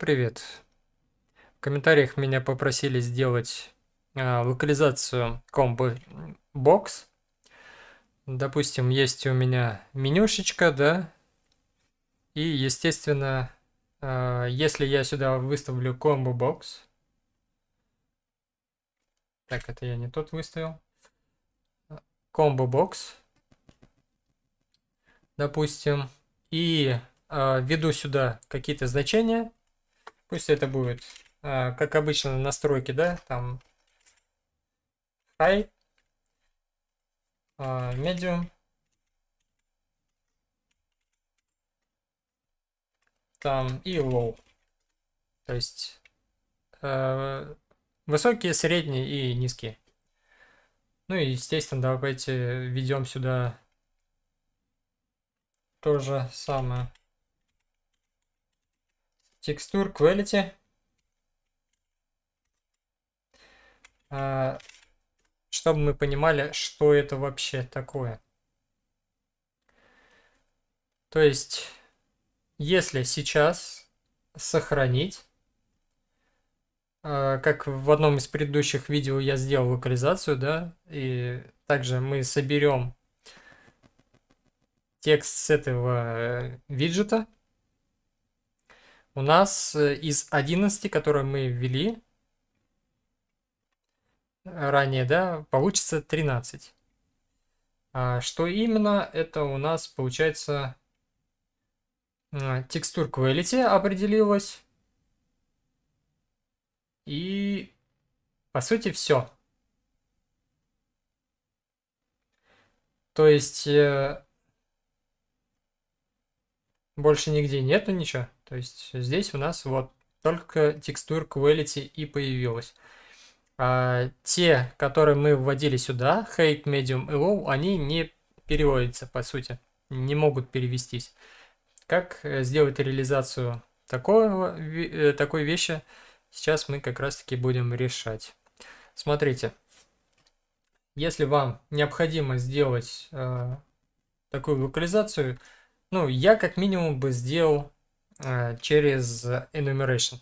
Привет. В комментариях меня попросили сделать э, локализацию комбо бокс. Допустим, есть у меня менюшечка, да. И, естественно, э, если я сюда выставлю комбо бокс. Так, это я не тот выставил. Комбо бокс. Допустим. И э, а, веду сюда какие-то значения Пусть это будет, э, как обычно, настройки, да, там high, э, medium, там и low. То есть э, высокие, средние и низкие. Ну и, естественно, давайте введем сюда то же самое. Текстур Quality. А, Чтобы мы понимали, что это вообще такое. То есть, если сейчас сохранить, а, как в одном из предыдущих видео я сделал локализацию, да, и также мы соберем текст с этого виджета, у нас э, из 11, которые мы ввели э, ранее, да, получится 13. А что именно? Это у нас получается э, текстур quality определилась. И по сути все. То есть больше нигде нету ничего. То есть здесь у нас вот только текстур quality и появилась. А, те, которые мы вводили сюда, height, medium и low, они не переводятся, по сути, не могут перевестись. Как э, сделать реализацию такого, э, такой вещи, сейчас мы как раз-таки будем решать. Смотрите, если вам необходимо сделать э, такую локализацию, ну, я как минимум бы сделал Э, через enumeration.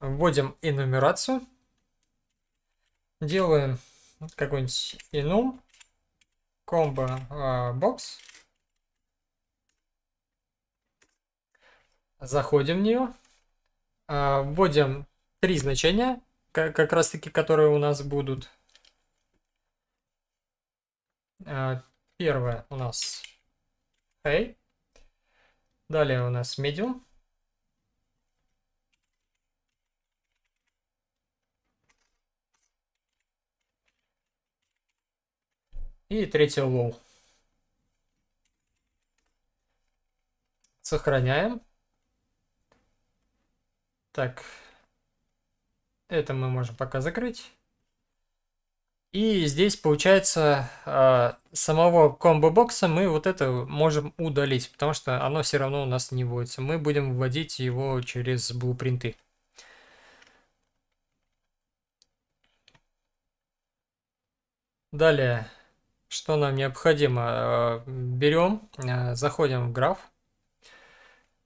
Вводим энумерацию. Делаем какой-нибудь enum combo э, box. Заходим в нее. Э, вводим три значения, как раз таки, которые у нас будут. Первое у нас hey. Далее у нас медиум. И третий лоу. Сохраняем. Так. Это мы можем пока закрыть. И здесь получается а, самого комбо-бокса мы вот это можем удалить, потому что оно все равно у нас не вводится. Мы будем вводить его через блупринты. Далее, что нам необходимо? А, берем, а, заходим в граф,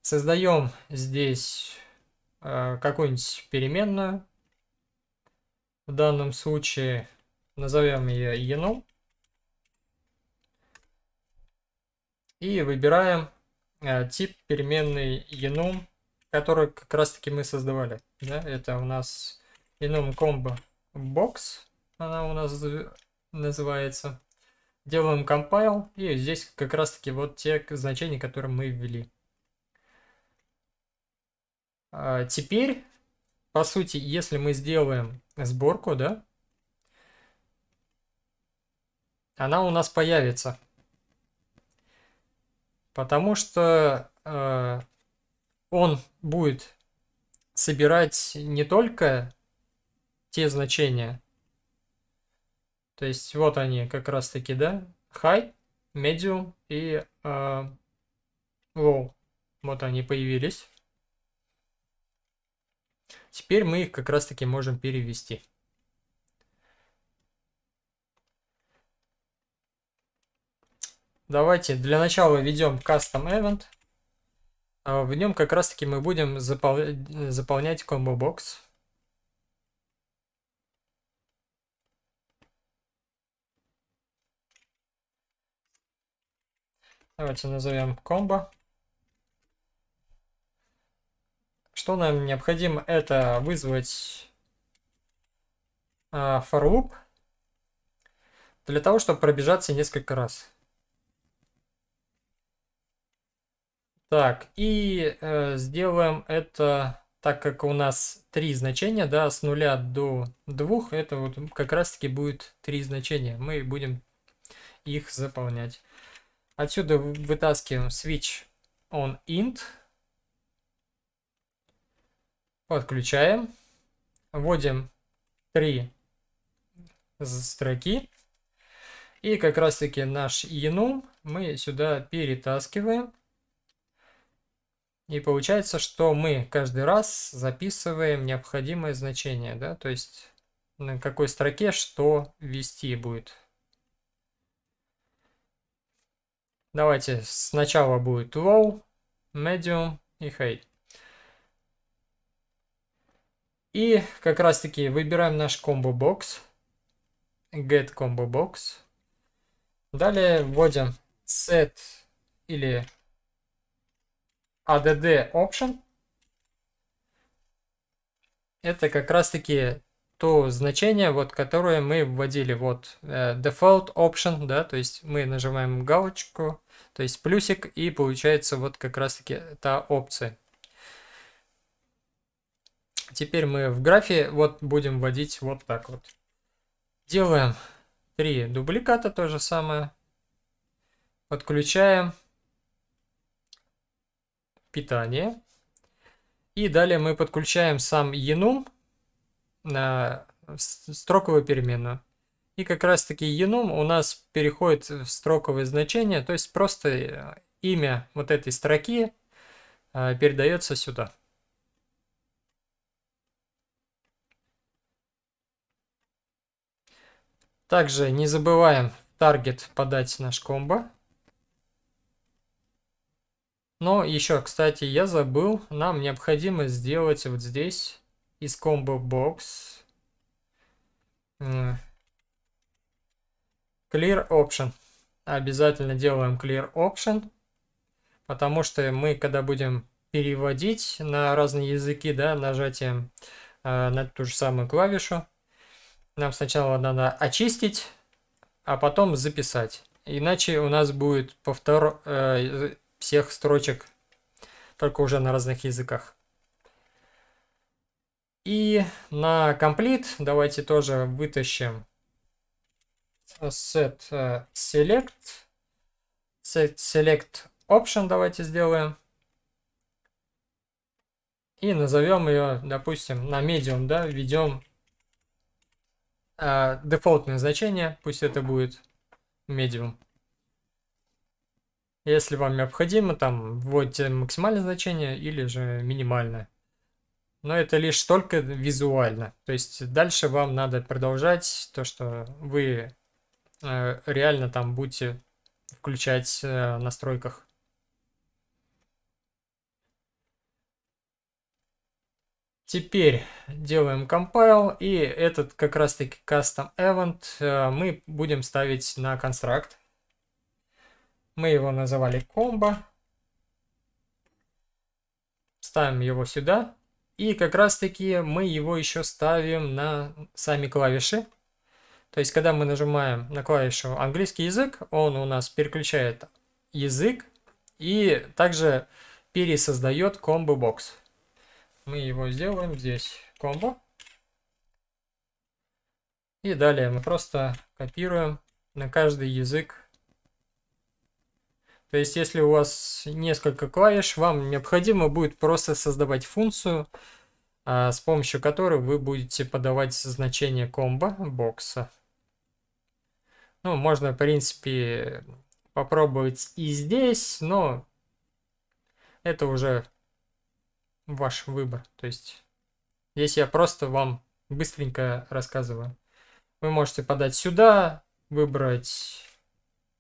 создаем здесь какую-нибудь переменную. В данном случае Назовем ее enum. И выбираем э, тип переменной enum, который как раз таки мы создавали. Да? Это у нас enum combo box, она у нас называется. Делаем compile, и здесь как раз таки вот те значения, которые мы ввели. А, теперь, по сути, если мы сделаем сборку, да, она у нас появится. Потому что э, он будет собирать не только те значения, то есть вот они как раз таки, да, high, medium и э, low. Вот они появились. Теперь мы их как раз таки можем перевести. Давайте для начала введем Custom Event. А, в нем как раз таки мы будем запол... заполнять комбо бокс. Давайте назовем комбо. Что нам необходимо? Это вызвать э, for loop для того, чтобы пробежаться несколько раз. Так, и э, сделаем это, так как у нас три значения, да, с нуля до двух, это вот как раз-таки будет три значения. Мы будем их заполнять. Отсюда вытаскиваем switch on int. Подключаем. Вводим три строки. И как раз-таки наш enum мы сюда перетаскиваем. И получается, что мы каждый раз записываем необходимое значение, да, то есть на какой строке что ввести будет. Давайте сначала будет low, medium и high. И как раз таки выбираем наш комбо бокс. Get combo box. Далее вводим set или ADD а Option это как раз таки то значение, вот, которое мы вводили. Вот э, default option, да, то есть мы нажимаем галочку, то есть плюсик, и получается вот как раз таки та опция. Теперь мы в графе вот будем вводить вот так вот. Делаем три дубликата, то же самое. Подключаем питание. И далее мы подключаем сам enum на строковую переменную. И как раз таки enum у нас переходит в строковые значения, то есть просто э, имя вот этой строки э, передается сюда. Также не забываем в таргет подать наш комбо. Но еще, кстати, я забыл, нам необходимо сделать вот здесь из комбо бокс э, clear option. Обязательно делаем clear option, потому что мы, когда будем переводить на разные языки, да, нажатием э, на ту же самую клавишу, нам сначала надо очистить, а потом записать. Иначе у нас будет повтор... Э, всех строчек, только уже на разных языках. И на complete давайте тоже вытащим set э, select, set select option давайте сделаем. И назовем ее, допустим, на medium, да, введем э, дефолтное значение, пусть это будет medium. Если вам необходимо, там вводите максимальное значение или же минимальное. Но это лишь только визуально. То есть дальше вам надо продолжать то, что вы э, реально там будете включать э, в настройках. Теперь делаем compile, и этот как раз таки custom event э, мы будем ставить на констракт. Мы его называли комбо. Ставим его сюда. И как раз таки мы его еще ставим на сами клавиши. То есть, когда мы нажимаем на клавишу английский язык, он у нас переключает язык и также пересоздает комбо бокс. Мы его сделаем здесь комбо. И далее мы просто копируем на каждый язык то есть, если у вас несколько клавиш, вам необходимо будет просто создавать функцию, а, с помощью которой вы будете подавать значение комбо бокса. Ну, можно, в принципе, попробовать и здесь, но это уже ваш выбор. То есть, здесь я просто вам быстренько рассказываю. Вы можете подать сюда, выбрать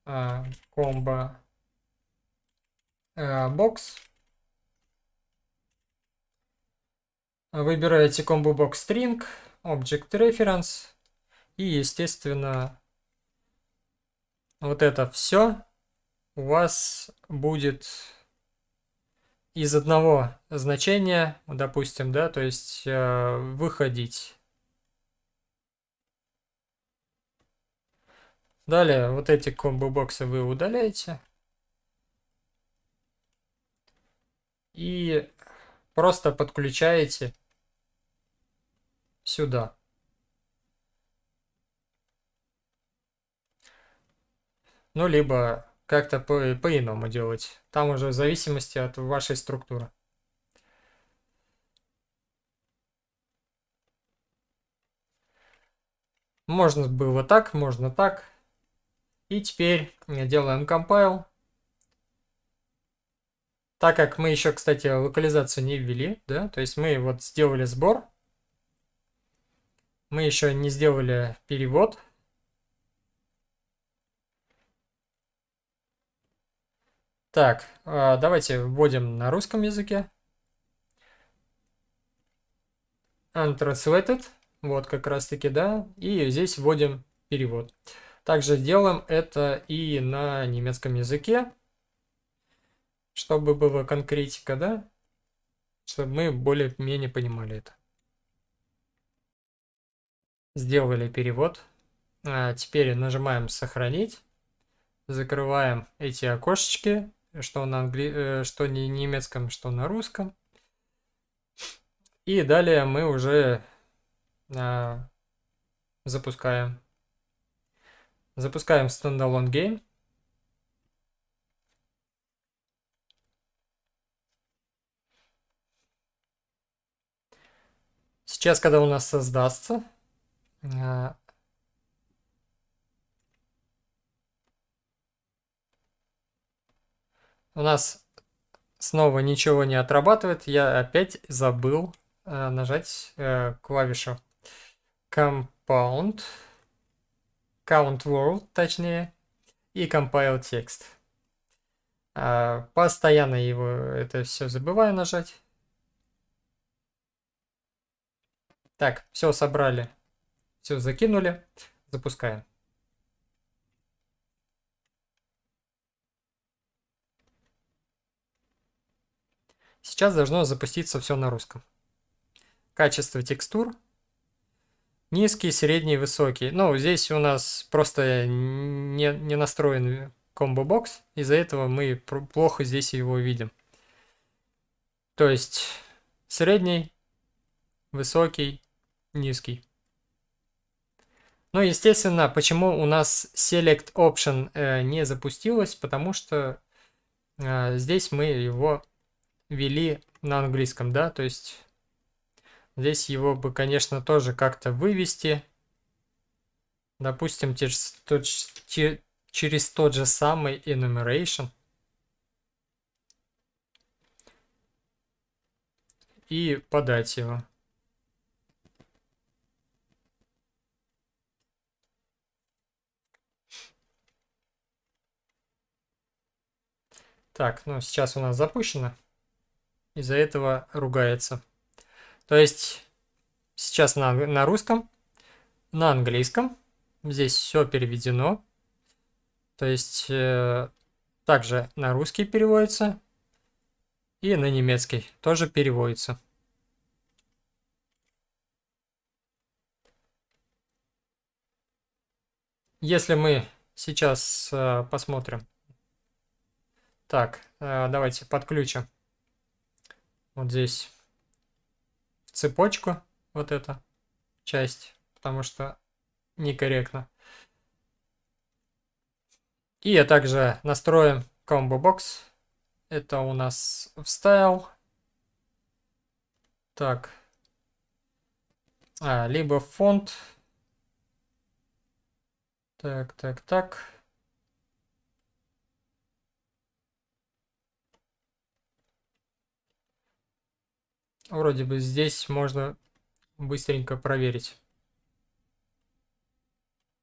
э, комбо Э, бокс. Выбираете combo box string, object reference и, естественно, вот это все у вас будет из одного значения, допустим, да, то есть э, выходить. Далее вот эти комбо-боксы вы удаляете. и просто подключаете сюда. Ну, либо как-то по-иному по, делать. Там уже в зависимости от вашей структуры. Можно было так, можно так. И теперь делаем compile. Так как мы еще, кстати, локализацию не ввели, да, то есть мы вот сделали сбор, мы еще не сделали перевод. Так, а, давайте вводим на русском языке. Untranslated, вот как раз таки, да, и здесь вводим перевод. Также делаем это и на немецком языке чтобы была конкретика, да, чтобы мы более-менее понимали это. Сделали перевод. А теперь нажимаем «Сохранить». Закрываем эти окошечки, что на, англи... Э, что на немецком, что на русском. И далее мы уже а, запускаем. Запускаем стендалон гейм. Сейчас, когда у нас создастся... Э, у нас снова ничего не отрабатывает. Я опять забыл э, нажать э, клавишу Compound, Count World точнее, и Compile Text. Постоянно его это все забываю нажать. Так, все собрали. Все закинули. Запускаем. Сейчас должно запуститься все на русском. Качество текстур. Низкие, средние, высокие. Ну, здесь у нас просто не, не настроен комбо-бокс. Из-за этого мы плохо здесь его видим. То есть средний, высокий, низкий. Ну, естественно, почему у нас Select Option э, не запустилось, потому что э, здесь мы его ввели на английском, да, то есть здесь его бы, конечно, тоже как-то вывести. Допустим, через, тот, через тот же самый Enumeration. И подать его. Так, ну сейчас у нас запущено. Из-за этого ругается. То есть сейчас на, на русском, на английском. Здесь все переведено. То есть э, также на русский переводится. И на немецкий тоже переводится. Если мы сейчас э, посмотрим так, э, давайте подключим вот здесь цепочку вот эта часть, потому что некорректно. И я также настроим комбо бокс. Это у нас в Так. А, либо фонд. Так, так, так. Вроде бы здесь можно быстренько проверить.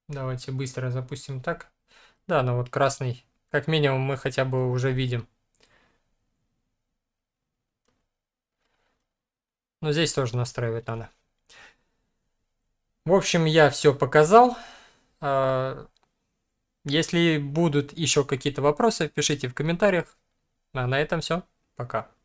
Давайте быстро запустим так. Да, ну вот красный. Как минимум мы хотя бы уже видим. Но здесь тоже настраивать надо. В общем, я все показал. А, если будут еще какие-то вопросы, пишите в комментариях. А на этом все. Пока.